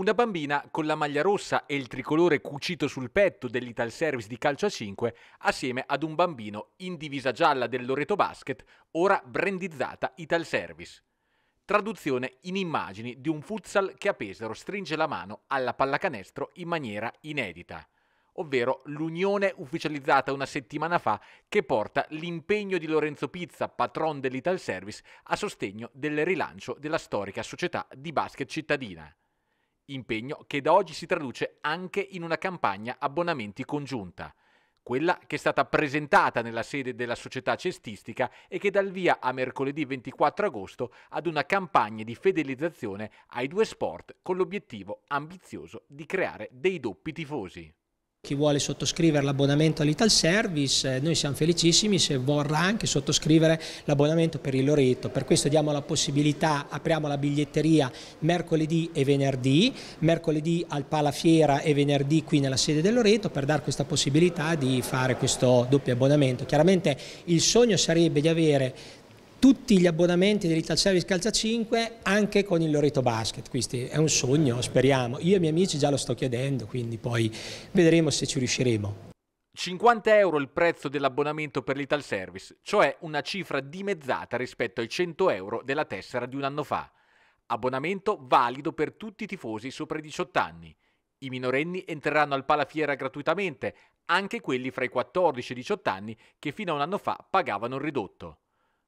Una bambina con la maglia rossa e il tricolore cucito sul petto dell'Ital Service di calcio a 5, assieme ad un bambino in divisa gialla del Loreto Basket, ora brandizzata Ital Service. Traduzione in immagini di un futsal che a Pesaro stringe la mano alla pallacanestro in maniera inedita ovvero l'unione ufficializzata una settimana fa che porta l'impegno di Lorenzo Pizza, patron dell'Ital Service, a sostegno del rilancio della storica società di basket cittadina impegno che da oggi si traduce anche in una campagna abbonamenti congiunta, quella che è stata presentata nella sede della società cestistica e che dà il via a mercoledì 24 agosto ad una campagna di fidelizzazione ai due sport con l'obiettivo ambizioso di creare dei doppi tifosi. Chi vuole sottoscrivere l'abbonamento all'Ital Service, eh, noi siamo felicissimi se vorrà anche sottoscrivere l'abbonamento per il Loreto. Per questo diamo la possibilità, apriamo la biglietteria mercoledì e venerdì, mercoledì al Palafiera e venerdì qui nella sede del Loreto per dare questa possibilità di fare questo doppio abbonamento. Chiaramente il sogno sarebbe di avere tutti gli abbonamenti dell'Ital Service Calcia 5 anche con il Loreto Basket, questo è un sogno, speriamo. Io e i miei amici già lo sto chiedendo, quindi poi vedremo se ci riusciremo. 50 euro il prezzo dell'abbonamento per l'Ital Service, cioè una cifra dimezzata rispetto ai 100 euro della tessera di un anno fa. Abbonamento valido per tutti i tifosi sopra i 18 anni. I minorenni entreranno al Palafiera gratuitamente, anche quelli fra i 14 e i 18 anni che fino a un anno fa pagavano il ridotto.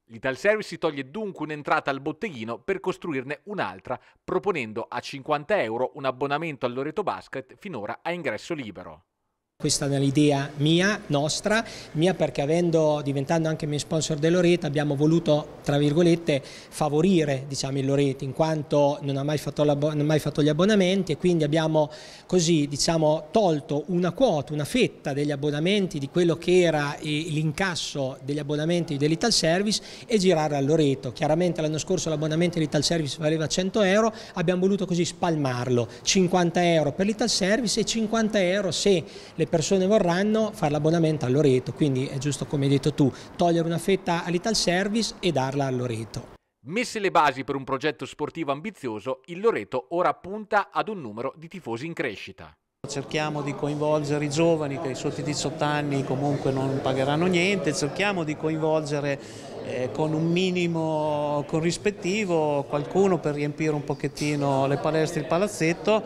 L'Ital Service si toglie dunque un'entrata al botteghino per costruirne un'altra, proponendo a 50 euro un abbonamento al Loreto Basket finora a ingresso libero. Questa è l'idea mia, nostra, mia perché avendo, diventando anche mio sponsor del abbiamo voluto, tra virgolette, favorire diciamo, il Loreto in quanto non ha mai fatto, non ha mai fatto gli abbonamenti e quindi abbiamo così diciamo, tolto una quota, una fetta degli abbonamenti di quello che era l'incasso degli abbonamenti dell'Ital Service e girare al Loreto. Chiaramente l'anno scorso l'abbonamento dell'Ital Service valeva 100 euro, abbiamo voluto così spalmarlo, 50 euro per l'Ital Service e 50 euro se le persone vorranno fare l'abbonamento a Loreto, quindi è giusto come hai detto tu, togliere una fetta all'Ital Service e darla a Loreto. Messe le basi per un progetto sportivo ambizioso, il Loreto ora punta ad un numero di tifosi in crescita. Cerchiamo di coinvolgere i giovani che sotto i 18 anni comunque non pagheranno niente, cerchiamo di coinvolgere eh, con un minimo corrispettivo qualcuno per riempire un pochettino le palestre, il palazzetto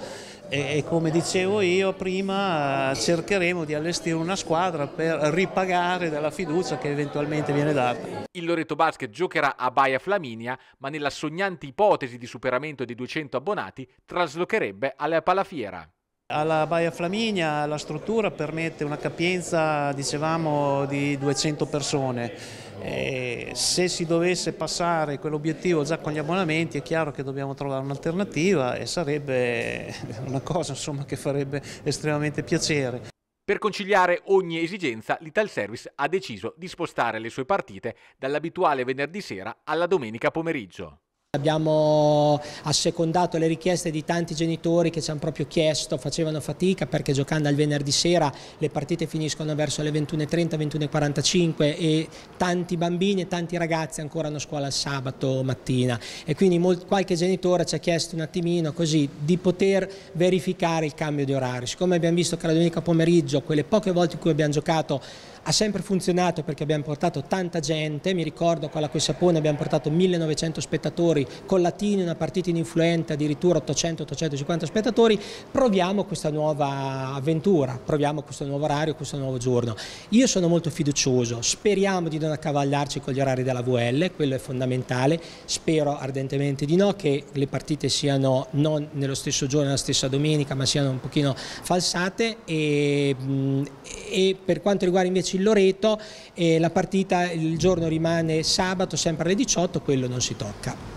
e, e come dicevo io prima cercheremo di allestire una squadra per ripagare della fiducia che eventualmente viene data. Il Loreto Basket giocherà a Baia Flaminia ma nella sognante ipotesi di superamento dei 200 abbonati traslocherebbe alla Palafiera. Alla Baia Flaminia la struttura permette una capienza dicevamo, di 200 persone. E se si dovesse passare quell'obiettivo già con gli abbonamenti è chiaro che dobbiamo trovare un'alternativa e sarebbe una cosa insomma, che farebbe estremamente piacere. Per conciliare ogni esigenza, l'Ital Service ha deciso di spostare le sue partite dall'abituale venerdì sera alla domenica pomeriggio. Abbiamo assecondato le richieste di tanti genitori che ci hanno proprio chiesto, facevano fatica perché giocando al venerdì sera le partite finiscono verso le 21.30, 21.45 e tanti bambini e tanti ragazzi ancora hanno scuola il sabato mattina e quindi qualche genitore ci ha chiesto un attimino così di poter verificare il cambio di orario. Siccome abbiamo visto che la domenica pomeriggio, quelle poche volte in cui abbiamo giocato, ha sempre funzionato perché abbiamo portato tanta gente, mi ricordo con la Quei Sapone abbiamo portato 1900 spettatori spettatori, con Latini una partita in influente addirittura 800-850 spettatori, proviamo questa nuova avventura, proviamo questo nuovo orario, questo nuovo giorno. Io sono molto fiducioso, speriamo di non accavallarci con gli orari della VL, quello è fondamentale, spero ardentemente di no, che le partite siano non nello stesso giorno, nella stessa domenica, ma siano un pochino falsate e, mm, e per quanto riguarda invece il Loreto, eh, la partita il giorno rimane sabato sempre alle 18, quello non si tocca.